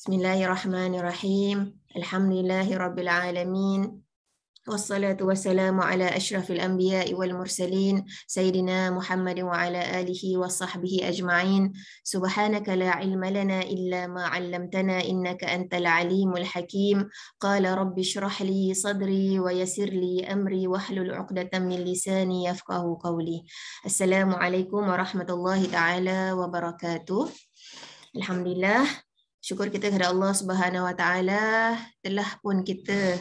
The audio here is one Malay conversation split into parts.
بسم الله الرحمن الرحيم الحمد لله رب العالمين والصلاة والسلام على أشرف الأنبياء والمرسلين سيدنا محمد وعلى آله وصحبه أجمعين سبحانك لا علم لنا إلا ما علمتنا إنك أنت العليم الحكيم قال رب اشرح لي صدري ويسر لي أمري واحلل عقدة من لساني يفقه قولي السلام عليكم ورحمة الله تعالى وبركاته الحمد لله Syukur kita kepada Allah Subhanahu Wa Taala telah pun kita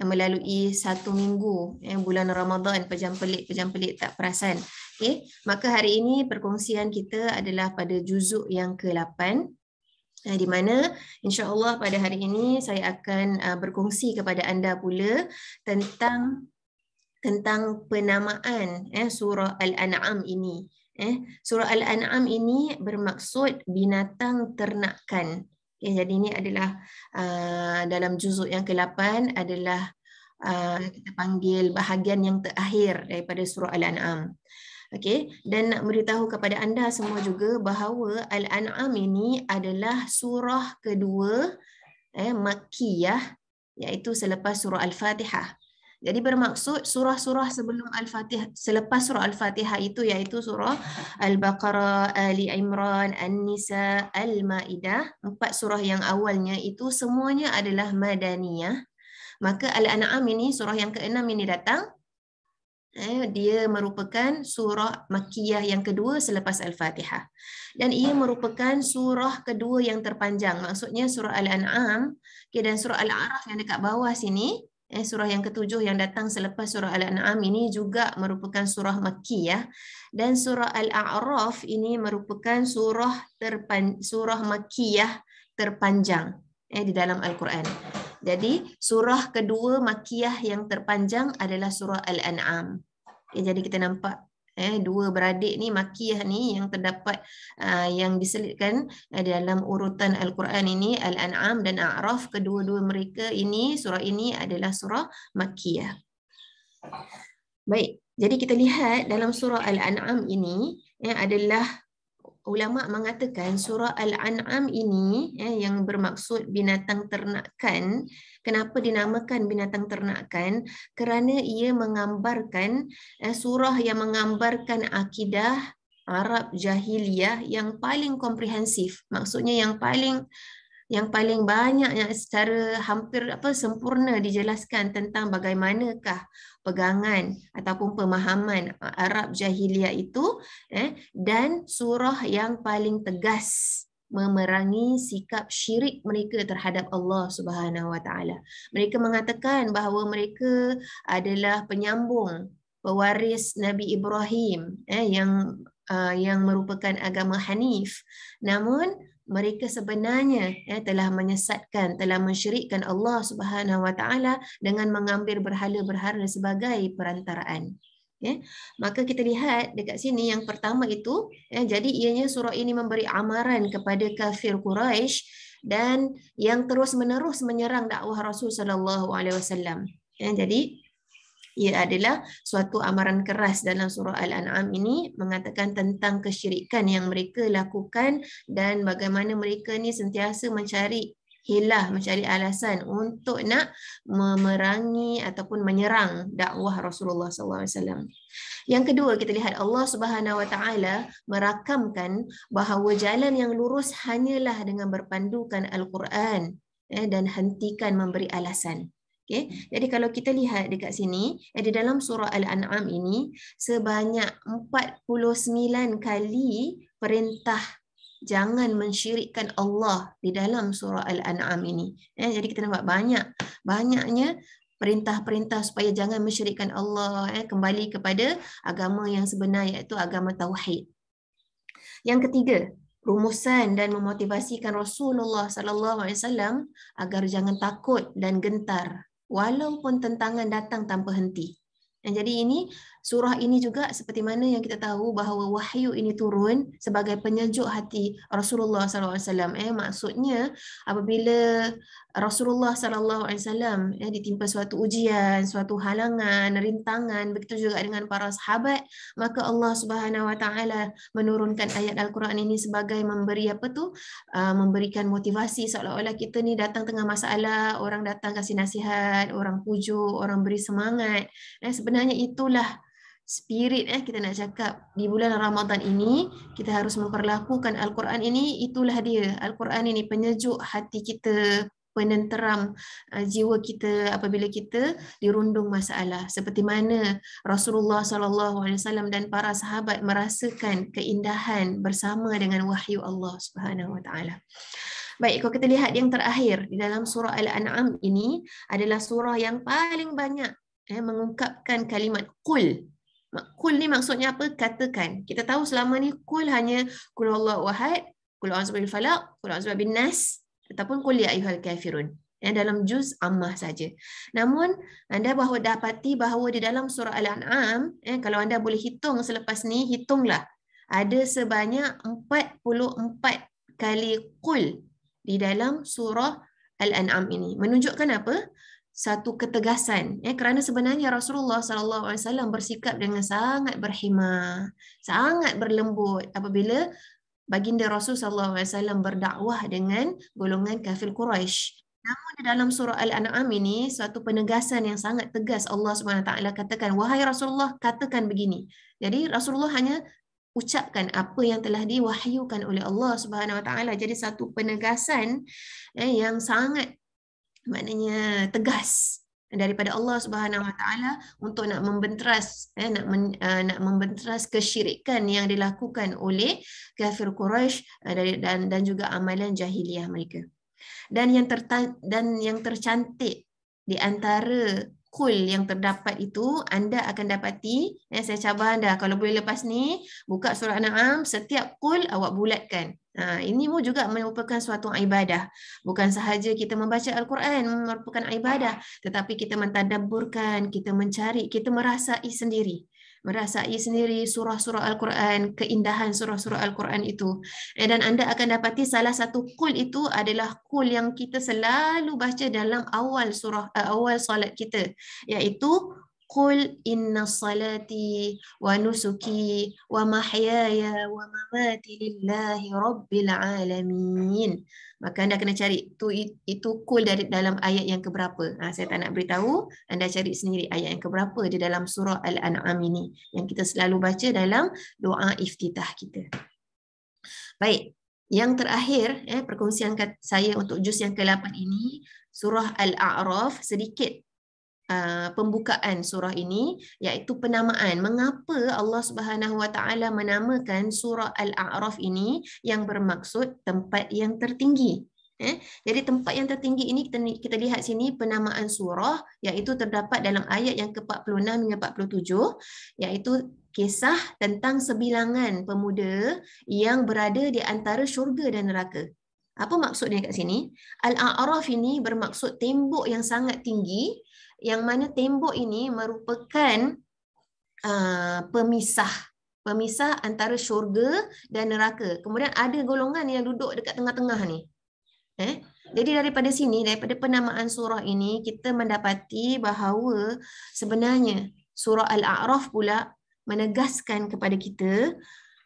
eh, melalui satu minggu ya, bulan Ramadan pejam pelik pejam pelik tak perasan. Okay. Eh, maka hari ini perkongsian kita adalah pada juzuk yang ke-8 di mana insya Allah pada hari ini saya akan berkongsi kepada anda pula tentang tentang penamaan eh surah al-an'am ini eh surah al-an'am ini bermaksud binatang ternakan Okay, jadi ini adalah uh, dalam juzuk yang ke-8 adalah uh, kita panggil bahagian yang terakhir daripada surah Al-An'am. Okay, dan nak beritahu kepada anda semua juga bahawa Al-An'am ini adalah surah kedua eh, Makkiyah iaitu selepas surah Al-Fatihah. Jadi bermaksud surah-surah sebelum Al-Fatihah selepas surah Al-Fatihah itu iaitu surah Al-Baqarah, Ali Imran, An-Nisa, Al-Maidah, empat surah yang awalnya itu semuanya adalah madaniyah. Maka Al-An'am ini surah yang keenam ini datang eh, dia merupakan surah makiyah yang kedua selepas al-fatihah dan ia merupakan surah kedua yang terpanjang maksudnya surah al-an'am dan surah al-a'raf yang dekat bawah sini Eh, surah yang ketujuh yang datang selepas surah Al-An'am ini juga merupakan surah Makki ya. Dan surah Al-A'raf ini merupakan surah terpan surah Makkiyah terpanjang eh di dalam Al-Quran. Jadi surah kedua Makkiyah yang terpanjang adalah surah Al-An'am. Eh, jadi kita nampak eh dua beradik ni makiyah ni yang terdapat uh, yang diselitkan uh, dalam urutan al-Quran ini al-An'am dan A'raf kedua-dua mereka ini surah ini adalah surah makiyah. Baik, jadi kita lihat dalam surah al-An'am ini eh adalah ulama mengatakan surah al-an'am ini eh, yang bermaksud binatang ternakan kenapa dinamakan binatang ternakan kerana ia menggambarkan eh, surah yang menggambarkan akidah Arab jahiliyah yang paling komprehensif maksudnya yang paling yang paling banyak yang secara hampir apa sempurna dijelaskan tentang bagaimanakah pegangan ataupun pemahaman Arab jahiliyah itu eh, dan surah yang paling tegas memerangi sikap syirik mereka terhadap Allah Subhanahu Wa Taala. Mereka mengatakan bahawa mereka adalah penyambung pewaris Nabi Ibrahim eh, yang uh, yang merupakan agama Hanif. Namun mereka sebenarnya ya, telah menyesatkan telah mensyirikkan Allah Subhanahu wa taala dengan mengambil berhala-berhala sebagai perantaraan ya maka kita lihat dekat sini yang pertama itu ya jadi ianya surah ini memberi amaran kepada kafir Quraisy dan yang terus-menerus menyerang dakwah Rasul sallallahu alaihi wasallam ya jadi ia adalah suatu amaran keras dalam surah Al-An'am ini mengatakan tentang kesyirikan yang mereka lakukan dan bagaimana mereka ni sentiasa mencari hilah mencari alasan untuk nak memerangi ataupun menyerang dakwah Rasulullah SAW. Yang kedua kita lihat Allah Subhanahu Wa Taala merakamkan bahawa jalan yang lurus hanyalah dengan berpandukan Al-Quran eh, dan hentikan memberi alasan. Okay. Jadi kalau kita lihat dekat sini, eh, di dalam surah Al-An'am ini, sebanyak 49 kali perintah jangan mensyirikkan Allah di dalam surah Al-An'am ini. Eh, jadi kita nampak banyak. Banyaknya perintah-perintah supaya jangan mensyirikkan Allah. Eh, kembali kepada agama yang sebenar iaitu agama Tauhid. Yang ketiga, rumusan dan memotivasikan Rasulullah sallallahu alaihi wasallam agar jangan takut dan gentar walaupun tentangan datang tanpa henti. Dan jadi ini surah ini juga seperti mana yang kita tahu bahawa wahyu ini turun sebagai penyejuk hati Rasulullah SAW. Eh, maksudnya apabila Rasulullah SAW eh, ditimpa suatu ujian, suatu halangan, rintangan, begitu juga dengan para sahabat, maka Allah Subhanahu Wa Taala menurunkan ayat Al-Quran ini sebagai memberi apa tu? Uh, memberikan motivasi seolah-olah kita ni datang tengah masalah, orang datang kasih nasihat, orang pujuk, orang beri semangat. Eh, sebenarnya itulah spirit eh kita nak cakap di bulan Ramadan ini kita harus memperlakukan al-Quran ini itulah dia al-Quran ini penyejuk hati kita penenteram eh, jiwa kita apabila kita dirundung masalah seperti mana Rasulullah sallallahu alaihi wasallam dan para sahabat merasakan keindahan bersama dengan wahyu Allah Subhanahu wa taala. Baik, kalau kita lihat yang terakhir di dalam surah Al-An'am ini adalah surah yang paling banyak eh, mengungkapkan kalimat kul Kul ni maksudnya apa? Katakan. Kita tahu selama ni kul hanya kul Allah wahad, kul Azbil Falak, kul Azbil bin Nas, ataupun kul ya ayuhal kafirun. Ya, dalam juz ammah saja. Namun, anda bahawa dapati bahawa di dalam surah Al-An'am, ya, kalau anda boleh hitung selepas ni, hitunglah. Ada sebanyak 44 kali kul di dalam surah Al-An'am ini. Menunjukkan apa? satu ketegasan ya kerana sebenarnya Rasulullah sallallahu alaihi wasallam bersikap dengan sangat berhima sangat berlembut apabila baginda Rasul sallallahu alaihi wasallam berdakwah dengan golongan kafir Quraisy namun di dalam surah al-an'am ini suatu penegasan yang sangat tegas Allah Subhanahu taala katakan wahai Rasulullah katakan begini jadi Rasulullah hanya ucapkan apa yang telah diwahyukan oleh Allah Subhanahu Wa Taala. Jadi satu penegasan eh, yang sangat maknanya tegas daripada Allah Subhanahu Wa Taala untuk nak membentras eh, nak men, uh, nak membentras kesyirikan yang dilakukan oleh kafir Quraisy uh, dan dan juga amalan jahiliyah mereka. Dan yang ter dan yang tercantik di antara kul yang terdapat itu anda akan dapati ya, saya cabar anda kalau boleh lepas ni buka surah an'am setiap kul awak bulatkan ha, ini mu juga merupakan suatu ibadah bukan sahaja kita membaca al-Quran merupakan ibadah tetapi kita mentadabburkan kita mencari kita merasai sendiri merasai sendiri surah-surah Al-Quran, keindahan surah-surah Al-Quran itu. Eh, dan anda akan dapati salah satu kul itu adalah kul yang kita selalu baca dalam awal surah eh, awal solat kita, iaitu inna salati wa nusuki wa ونسكي wa ومماتي lillahi Rabbil alamin. Maka anda kena cari itu, itu kul dari dalam ayat yang keberapa. Ha, saya tak nak beritahu, anda cari sendiri ayat yang keberapa di dalam surah Al-An'am ini yang kita selalu baca dalam doa iftitah kita. Baik, yang terakhir eh, perkongsian saya untuk juz yang ke-8 ini, surah Al-A'raf sedikit Uh, pembukaan surah ini iaitu penamaan mengapa Allah Subhanahu Wa Taala menamakan surah Al-A'raf ini yang bermaksud tempat yang tertinggi eh jadi tempat yang tertinggi ini kita kita lihat sini penamaan surah iaitu terdapat dalam ayat yang ke-46 hingga 47 iaitu kisah tentang sebilangan pemuda yang berada di antara syurga dan neraka apa maksudnya kat sini? Al-A'raf ini bermaksud tembok yang sangat tinggi yang mana tembok ini merupakan uh, pemisah pemisah antara syurga dan neraka. Kemudian ada golongan yang duduk dekat tengah-tengah ni. Eh? Jadi daripada sini, daripada penamaan surah ini, kita mendapati bahawa sebenarnya surah Al-A'raf pula menegaskan kepada kita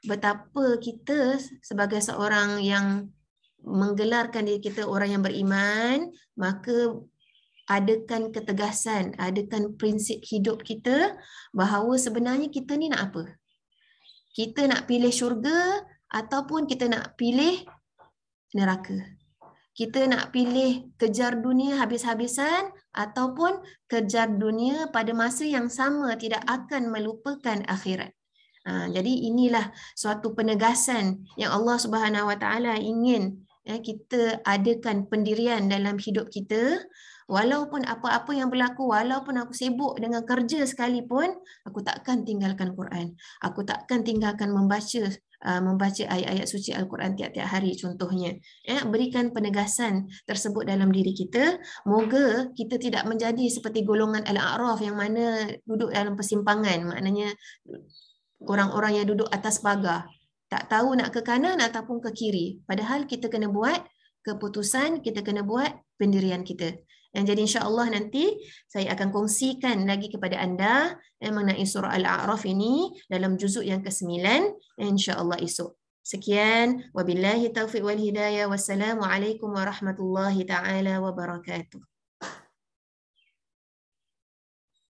betapa kita sebagai seorang yang menggelarkan diri kita orang yang beriman, maka adakan ketegasan, adakan prinsip hidup kita bahawa sebenarnya kita ni nak apa? Kita nak pilih syurga ataupun kita nak pilih neraka? Kita nak pilih kejar dunia habis-habisan ataupun kejar dunia pada masa yang sama tidak akan melupakan akhirat. Ha, jadi inilah suatu penegasan yang Allah Subhanahu Wa Taala ingin eh, kita adakan pendirian dalam hidup kita walaupun apa-apa yang berlaku, walaupun aku sibuk dengan kerja sekalipun, aku takkan tinggalkan Quran. Aku takkan tinggalkan membaca uh, membaca ayat-ayat suci Al-Quran tiap-tiap hari contohnya. Ya, berikan penegasan tersebut dalam diri kita. Moga kita tidak menjadi seperti golongan Al-A'raf yang mana duduk dalam persimpangan. Maknanya orang-orang yang duduk atas pagar. Tak tahu nak ke kanan ataupun ke kiri. Padahal kita kena buat keputusan, kita kena buat pendirian kita. Dan jadi insya-Allah nanti saya akan kongsikan lagi kepada anda yang eh, mengenai surah Al-A'raf ini dalam juzuk yang ke-9 eh, insya-Allah esok. Sekian wabillahi taufiq wal hidayah wassalamu warahmatullahi taala wabarakatuh.